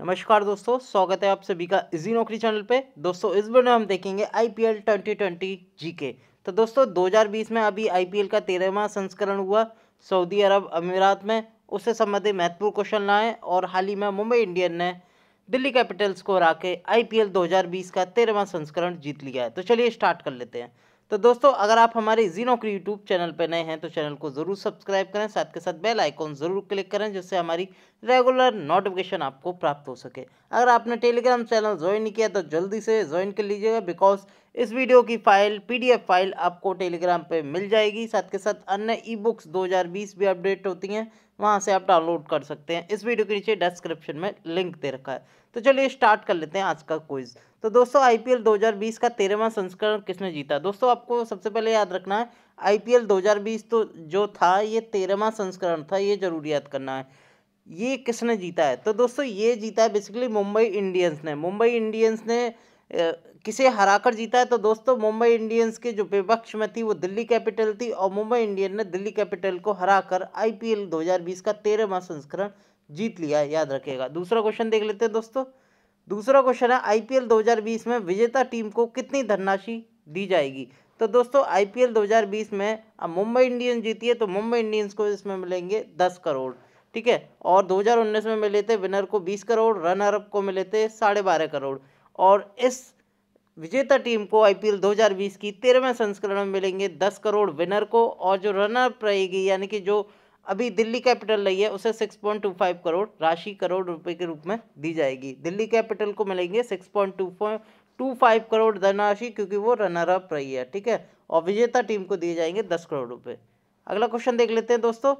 नमस्कार दोस्तों स्वागत है आप सभी का इजी नौकरी चैनल पे दोस्तों इस वीडियो में हम देखेंगे आईपीएल 2020 जीके तो दोस्तों 2020 में अभी आईपीएल का तेरहवा संस्करण हुआ सऊदी अरब अमीरात में उससे संबंधित महत्वपूर्ण क्वेश्चन लाए और हाल ही में मुंबई इंडियन ने दिल्ली कैपिटल्स को हरा के आई 2020 का तेरहवा संस्करण जीत लिया है तो चलिए स्टार्ट कर लेते हैं तो दोस्तों अगर आप हमारे जी नौकरी यूट्यूब चैनल पर नए हैं तो चैनल को ज़रूर सब्सक्राइब करें साथ के साथ बेल आइकॉन ज़रूर क्लिक करें जिससे हमारी रेगुलर नोटिफिकेशन आपको प्राप्त हो सके अगर आपने टेलीग्राम चैनल ज्वाइन नहीं किया तो जल्दी से ज्वाइन कर लीजिएगा बिकॉज इस वीडियो की फाइल पीडीएफ फाइल आपको टेलीग्राम पे मिल जाएगी साथ के साथ अन्य ई बुक्स दो भी अपडेट होती हैं वहाँ से आप डाउनलोड कर सकते हैं इस वीडियो के नीचे डिस्क्रिप्शन में लिंक दे रखा है तो चलिए स्टार्ट कर लेते हैं आज का क्विज तो दोस्तों आईपीएल 2020 का तेरहवा संस्करण किसने जीता दोस्तों आपको सबसे पहले याद रखना है आईपीएल 2020 तो जो था ये तेरहवा संस्करण था ये जरूर याद करना है ये किसने जीता है तो दोस्तों ये जीता है बेसिकली मुंबई इंडियंस ने मुंबई इंडियंस ने किसे हराकर जीता है तो दोस्तों मुंबई इंडियंस के जो विपक्ष में थी वो दिल्ली कैपिटल थी और मुंबई इंडियन ने दिल्ली कैपिटल को हराकर आईपीएल 2020 का तेरहवा संस्करण जीत लिया याद रखेगा दूसरा क्वेश्चन देख लेते हैं दोस्तों दूसरा क्वेश्चन है आईपीएल 2020 में विजेता टीम को कितनी धनराशि दी जाएगी तो दोस्तों आई 2020 में अब मुंबई इंडियंस जीती है तो मुंबई इंडियंस को इसमें मिलेंगे दस करोड़ ठीक है और 2019 में मिले थे विनर को बीस करोड़ रनर अप को मिले थे साढ़े बारह करोड़ और इस विजेता टीम को आईपीएल 2020 की तेरहवें संस्करण में मिलेंगे दस करोड़ विनर को और जो रनअप रहेगी यानी कि जो अभी दिल्ली कैपिटल रही है उसे 6.25 करोड़ राशि करोड़ रुपए के रूप में दी जाएगी दिल्ली कैपिटल को मिलेंगे 6.25 करोड़ धनराशि क्योंकि वो रनर अप रही है ठीक है और विजेता टीम को दिए जाएंगे दस करोड़ रुपये अगला क्वेश्चन देख लेते हैं दोस्तों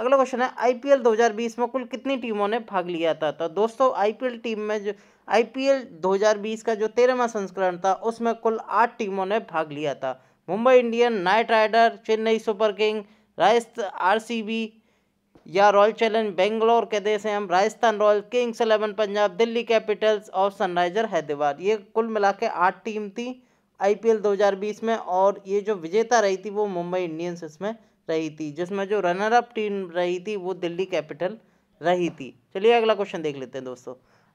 अगला क्वेश्चन है आईपीएल 2020 में कुल कितनी टीमों ने भाग लिया था तो दोस्तों आईपीएल टीम में जो आईपीएल 2020 का जो तेरहवा संस्करण था उसमें कुल आठ टीमों ने भाग लिया था Mumbai Indian Knight Rider Chennai Super King राजस्थ आरसीबी या रॉयल चैलेंज बेंगलोर कहते हैं हम Rajasthan Royal Kings Eleven Punjab Delhi Capitals और सनराइजर हैदराबाद ये कुल मिला के आठ टीम थी आईपीएल 2020 में और ये जो विजेता रही थी वो मुंबई इंडियंस इसमें रही थी जिसमें जो रनर अप टीम रही थी वो दिल्ली कैपिटल रही थी चलिए अगला क्वेश्चन देख लेते हैं दोस्तों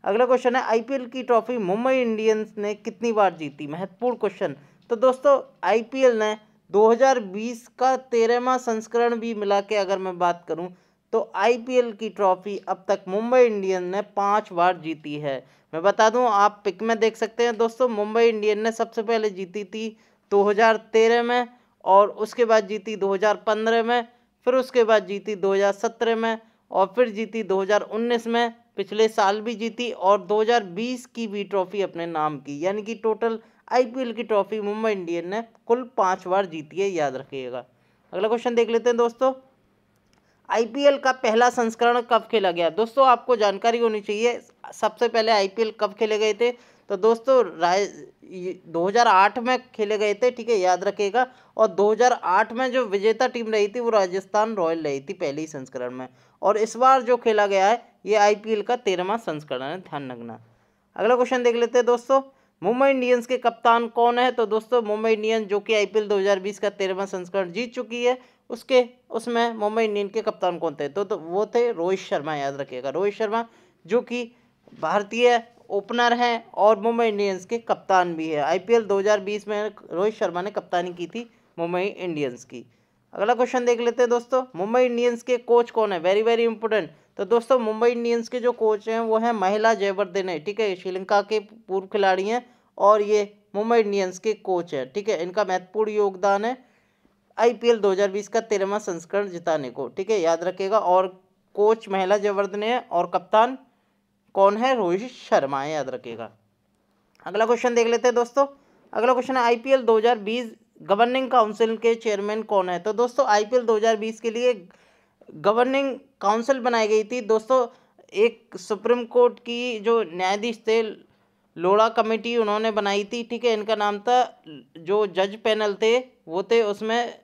अगला क्वेश्चन है आईपीएल की ट्रॉफी मुंबई इंडियंस ने कितनी बार जीती महत्वपूर्ण क्वेश्चन तो दोस्तों आईपीएल ने 2020 का तेरहवा संस्करण भी मिला के अगर मैं बात करूं तो आईपीएल की ट्रॉफी अब तक मुंबई इंडियन ने पाँच बार जीती है मैं बता दूं आप पिक में देख सकते हैं दोस्तों मुंबई इंडियन ने सबसे पहले जीती थी 2013 में और उसके बाद जीती 2015 में फिर उसके बाद जीती 2017 में और फिर जीती 2019 में पिछले साल भी जीती और 2020 की भी ट्रॉफी अपने नाम की यानी कि टोटल आईपीएल की ट्रॉफी मुंबई इंडियन ने कुल पांच बार जीती है याद रखिएगा अगला क्वेश्चन देख लेते हैं दोस्तों आईपीएल का पहला संस्करण कब खेला गया दोस्तों आपको जानकारी होनी चाहिए सबसे पहले आईपीएल कब खेले गए थे तो दोस्तों राय 2008 में खेले गए थे ठीक है याद रखिएगा और 2008 में जो विजेता टीम रही थी वो राजस्थान रॉयल रही थी पहले ही संस्करण में और इस बार जो खेला गया है ये आईपीएल का तेरहवा संस्करण है ध्यान रखना अगला क्वेश्चन देख लेते हैं दोस्तों मुंबई इंडियंस के कप्तान कौन है तो दोस्तों मुंबई इंडियंस जो कि आईपीएल 2020 का तेरहवा संस्करण जीत चुकी है उसके उसमें मुंबई इंडियन के कप्तान कौन थे तो, तो वो थे रोहित शर्मा याद रखिएगा रोहित शर्मा जो कि भारतीय ओपनर हैं और मुंबई इंडियंस के कप्तान भी है आईपीएल 2020 में रोहित शर्मा ने कप्तानी की थी मुंबई इंडियंस की अगला क्वेश्चन देख लेते हैं दोस्तों मुंबई इंडियंस के कोच कौन है वेरी वेरी इंपॉर्टेंट तो दोस्तों मुंबई इंडियंस के जो कोच हैं वो हैं महिला है ठीक है श्रीलंका के पूर्व खिलाड़ी हैं और ये मुंबई इंडियंस के कोच हैं ठीक है इनका महत्वपूर्ण योगदान है आईपीएल 2020 का तेरहवा संस्करण जिताने को ठीक है याद रखेगा और कोच महिला जयवर्धन है और कप्तान कौन है रोहित शर्मा है याद रखेगा अगला क्वेश्चन देख लेते हैं दोस्तों अगला क्वेश्चन है आई 2020 गवर्निंग काउंसिल के चेयरमैन कौन है तो दोस्तों आईपीएल 2020 के लिए गवर्निंग काउंसिल बनाई गई थी दोस्तों एक सुप्रीम कोर्ट की जो न्यायाधीश थे लोड़ा कमेटी उन्होंने बनाई थी ठीक है इनका नाम था जो जज पैनल थे वो थे उसमें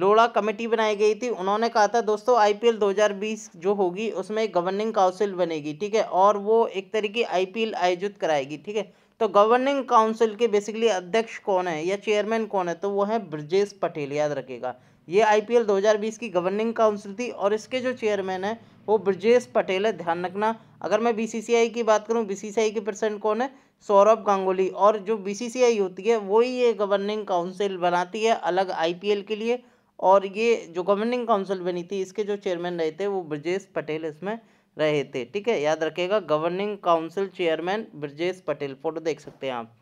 लोड़ा कमेटी बनाई गई थी उन्होंने कहा था दोस्तों आईपीएल 2020 जो होगी उसमें गवर्निंग काउंसिल बनेगी ठीक है और वो एक तरह की आईपीएल आयोजित कराएगी ठीक है तो गवर्निंग काउंसिल के बेसिकली अध्यक्ष कौन है या चेयरमैन कौन है तो वो है ब्रजेश पटेल याद रखेगा ये आईपीएल 2020 की गवर्निंग काउंसिल थी और इसके जो चेयरमैन है वो ब्रजेश पटेल है ध्यान रखना अगर मैं बीसीसीआई की बात करूँ बीसीसीआई के प्रेसिडेंट कौन है सौरभ गांगुली और जो बीसीसीआई होती है वही ये गवर्निंग काउंसिल बनाती है अलग आईपीएल के लिए और ये जो गवर्निंग काउंसिल बनी थी इसके जो चेयरमैन रहे थे वो ब्रजेश पटेल इसमें रहे थे ठीक है याद रखिएगा governing council chairman Brijesh Patel photo देख सकते हैं आप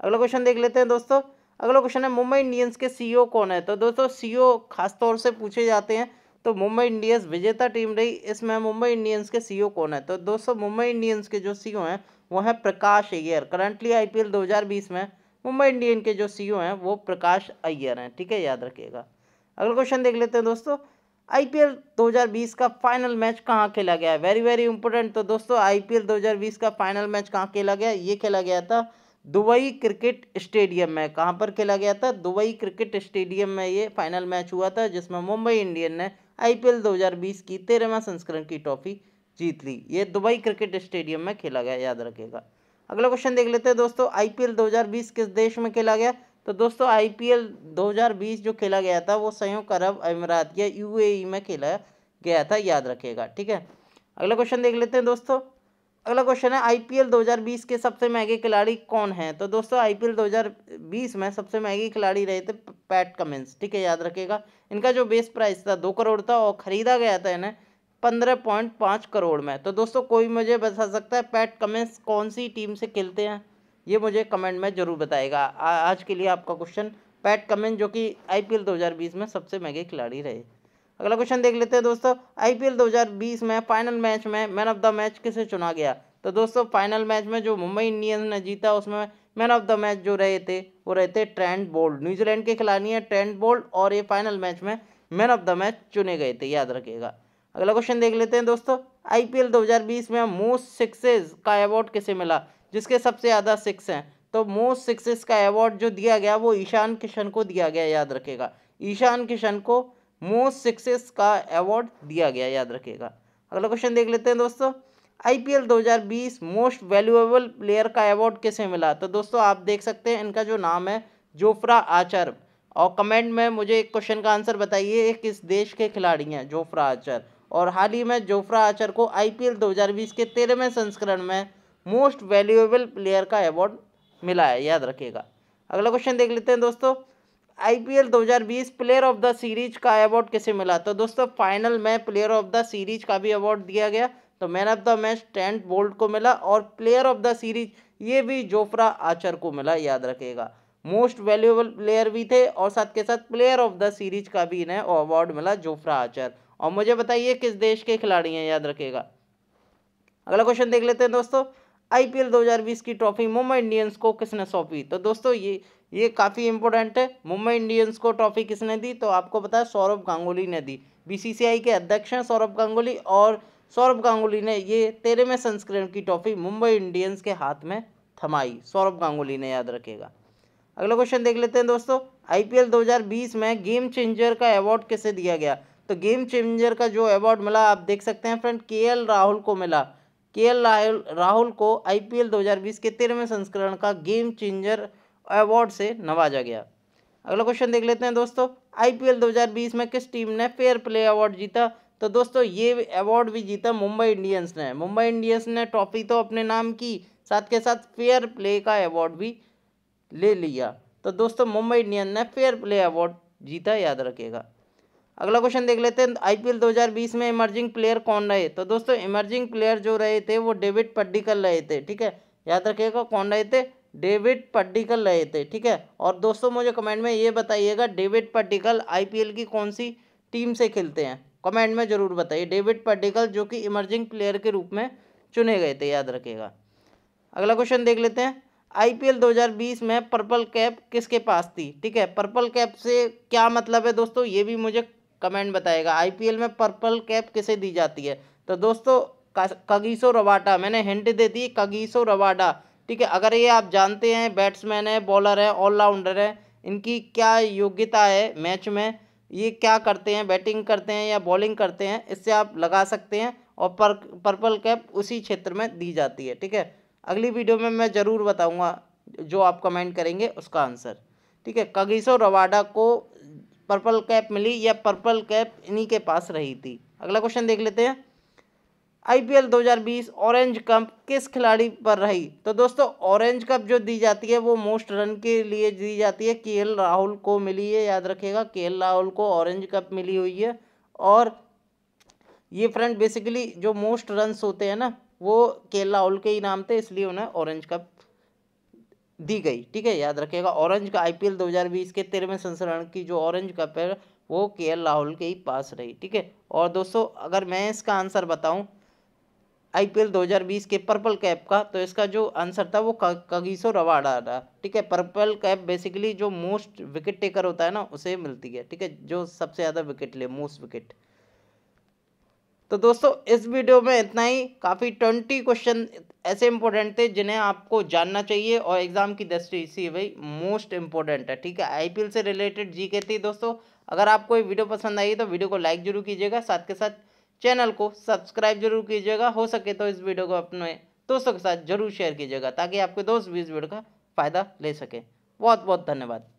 अगला क्वेश्चन देख लेते हैं दोस्तों अगला क्वेश्चन है मुंबई इंडियंस के सीईओ e कौन है तो दोस्तों सीईओ e खासतौर से पूछे जाते हैं तो मुंबई इंडियंस विजेता टीम रही इसमें मुंबई इंडियंस के सीईओ e कौन है तो दोस्तों मुंबई इंडियंस के जो सीईओ हैं वो हैं प्रकाश अय्यर करंटली आईपीएल 2020 में मुंबई इंडियन के जो सीईओ हैं वो प्रकाश अय्यर हैं ठीक है याद रखिएगा अगला क्वेश्चन देख लेते हैं दोस्तों आईपीएल 2020 का फाइनल मैच कहाँ खेला गया वेरी वेरी इंपॉर्टेंट तो दोस्तों आईपीएल 2020 का फाइनल मैच कहाँ खेला गया ये खेला गया था दुबई क्रिकेट स्टेडियम में कहाँ पर खेला गया था दुबई क्रिकेट स्टेडियम में ये फाइनल मैच हुआ था जिसमें मुंबई इंडियन ने आईपीएल 2020 की तेरहवा संस्करण की ट्रॉफी जीत ली ये दुबई क्रिकेट स्टेडियम में खेला गया याद रखेगा अगला क्वेश्चन देख लेते हैं दोस्तों आई पी किस देश में खेला गया तो दोस्तों आईपीएल 2020 जो खेला गया था वो संयुक्त अरब अमीरात या यूएई e में खेला गया था याद रखिएगा ठीक है अगला क्वेश्चन देख लेते हैं दोस्तों अगला क्वेश्चन है आईपीएल 2020 के सबसे महंगे खिलाड़ी कौन हैं तो दोस्तों आईपीएल 2020 में सबसे महंगे खिलाड़ी रहे थे पैट कमिंस ठीक है याद रखिएगा इनका जो बेस प्राइस था दो करोड़ था और ख़रीदा गया था इन्हें पंद्रह पॉइंट पाँच करोड़ में तो दोस्तों कोई मुझे बता सकता है पैट कमिंस कौन सी टीम से खेलते हैं ये मुझे कमेंट में ज़रूर बताएगा आज के लिए आपका क्वेश्चन पैट कमेंट जो कि आई 2020 में सबसे महंगे खिलाड़ी रहे अगला क्वेश्चन देख लेते हैं दोस्तों आई 2020 में फाइनल मैच में मैन ऑफ द मैच किसे चुना गया तो दोस्तों फाइनल मैच में जो मुंबई इंडियंस ने जीता उसमें मैन ऑफ द मैच जो रहे थे वो रहे थे ट्रेंट बोल्ड न्यूजीलैंड के खिलाड़ी हैं ट्रेंट बोल्ड और ये फाइनल मैच में मैन ऑफ द मैच चुने गए थे याद रखिएगा अगला क्वेश्चन देख लेते हैं दोस्तों आईपीएल 2020 में मोस्ट सिक्सेस का अवार्ड किसे मिला जिसके सबसे ज़्यादा सिक्स हैं तो मोस्ट सिक्सेस का अवार्ड जो दिया गया वो ईशान किशन को दिया गया याद रखेगा ईशान किशन को मोस्ट सिक्सेस का अवार्ड दिया गया याद रखेगा अगला क्वेश्चन देख लेते हैं दोस्तों आईपीएल 2020 मोस्ट वैल्यूएबल प्लेयर का अवार्ड किसे मिला तो दोस्तों आप देख सकते हैं इनका जो नाम है जोफ्रा आचर और कमेंट में मुझे एक क्वेश्चन का आंसर बताइए ये किस देश के खिलाड़ी हैं जोफ्रा आचर और हाल ही में जोफ्रा आचर को आईपीएल 2020 के तेरहवें संस्करण में मोस्ट वैल्यूएबल प्लेयर का अवार्ड मिला है याद रखिएगा अगला क्वेश्चन देख लेते हैं दोस्तों IPL 2020 player of the series का अवार्ड किसे मिला तो दोस्तों फाइनल में प्लेयर ऑफ द सीरीज का भी अवार्ड दिया गया तो man of the match Trent Boult को मिला और प्लेयर ऑफ द सीरीज ये भी जोफ्रा आचर को मिला याद रखिएगा मोस्ट वैल्यूएबल प्लेयर भी थे और साथ के साथ प्लेयर ऑफ द सीरीज का भी इन्हें अवार्ड मिला जोफ्रा आचर और मुझे बताइए किस देश के खिलाड़ी हैं याद रखेगा अगला क्वेश्चन देख लेते हैं दोस्तों आईपीएल 2020 की ट्रॉफी मुंबई इंडियंस को किसने सौंपी तो दोस्तों ये ये काफ़ी इंपॉर्टेंट है मुंबई इंडियंस को ट्रॉफी किसने दी तो आपको पता है सौरभ गांगुली ने दी बीसीसीआई के अध्यक्ष हैं सौरभ गांगुली और सौरभ गांगुली ने ये तेरहवें संस्करण की ट्रॉफी मुंबई इंडियंस के हाथ में थमाई सौरभ गांगुली ने याद रखेगा अगला क्वेश्चन देख लेते हैं दोस्तों आई पी में गेम चेंजर का अवार्ड किसे दिया गया तो गेम चेंजर का जो अवार्ड मिला आप देख सकते हैं फ्रेंड के राहुल को मिला के राहुल राहुल को आईपीएल 2020 के तेरहवें संस्करण का गेम चेंजर अवार्ड से नवाजा गया अगला क्वेश्चन देख लेते हैं दोस्तों आईपीएल 2020 में किस टीम ने फेयर प्ले अवार्ड जीता तो दोस्तों ये अवार्ड भी जीता मुंबई इंडियंस ने मुंबई इंडियंस ने ट्रॉफी तो अपने नाम की साथ के साथ फेयर प्ले का अवार्ड भी ले लिया तो दोस्तों मुंबई इंडियन ने फेयर प्ले अवार्ड जीता याद रखेगा अगला क्वेश्चन देख लेते हैं आईपीएल 2020 में इमर्जिंग प्लेयर कौन रहे तो दोस्तों इमर्जिंग प्लेयर जो रहे थे वो डेविड पड्डिकल रहे थे ठीक है याद रखिएगा कौन रहे थे डेविड पड्डिकल रहे थे ठीक है और दोस्तों मुझे कमेंट में ये बताइएगा डेविड पड्डिकल आईपीएल की कौन सी टीम से खेलते हैं कमेंट में ज़रूर बताइए डेविड पड्डिकल जो कि इमर्जिंग प्लेयर के रूप में चुने गए थे याद रखिएगा अगला क्वेश्चन देख लेते हैं आईपीएल 2020 में पर्पल कैप किसके पास थी ठीक है पर्पल कैप से क्या मतलब है दोस्तों ये भी मुझे कमेंट बताएगा आईपीएल में पर्पल कैप किसे दी जाती है तो दोस्तों कगीसो रवाडा मैंने हिंट दे दी कगीसो रवाडा ठीक है अगर ये आप जानते हैं बैट्समैन है बॉलर है ऑलराउंडर है इनकी क्या योग्यता है मैच में ये क्या करते हैं बैटिंग करते हैं या बॉलिंग करते हैं इससे आप लगा सकते हैं और पर पर्पल कैप उसी क्षेत्र में दी जाती है ठीक है अगली वीडियो में मैं ज़रूर बताऊँगा जो आप कमेंट करेंगे उसका आंसर ठीक है कगीसो रवाडा को पर्पल कैप मिली या पर्पल कैप इन्हीं के पास रही थी अगला क्वेश्चन देख लेते हैं आईपीएल 2020 ऑरेंज कप किस खिलाड़ी पर रही तो दोस्तों ऑरेंज कप जो दी जाती है वो मोस्ट रन के लिए दी जाती है के राहुल को मिली है याद रखिएगा के राहुल को ऑरेंज कप मिली हुई है और ये फ्रेंड बेसिकली जो मोस्ट रन्स होते हैं ना वो के राहुल के ही नाम थे इसलिए उन्हें ऑरेंज कप दी गई ठीक है याद रखिएगा ऑरेंज का आईपीएल 2020 के तेरहवें संस्करण की जो ऑरेंज कप है वो के राहुल के ही पास रही ठीक है और दोस्तों अगर मैं इसका आंसर बताऊँ आईपीएल 2020 के पर्पल कैप का तो इसका जो आंसर था वो कगीसो रवाड़ा था ठीक है पर्पल कैप बेसिकली जो मोस्ट विकेट टेकर होता है ना उसे मिलती है ठीक है जो सबसे ज़्यादा विकेट ले मोस्ट विकेट तो दोस्तों इस वीडियो में इतना ही काफ़ी ट्वेंटी क्वेश्चन ऐसे इंपॉर्टेंट थे जिन्हें आपको जानना चाहिए और एग्ज़ाम की दृष्टि से भाई मोस्ट इंपॉर्टेंट है ठीक है आईपीएल से रिलेटेड जी के थी दोस्तों अगर आपको ये वीडियो पसंद आई तो वीडियो को लाइक जरूर कीजिएगा साथ के साथ चैनल को सब्सक्राइब जरूर कीजिएगा हो सके तो इस वीडियो को अपने दोस्तों के साथ जरूर शेयर कीजिएगा ताकि आपके दोस्त भी इस वीडियो का फ़ायदा ले सकें बहुत बहुत धन्यवाद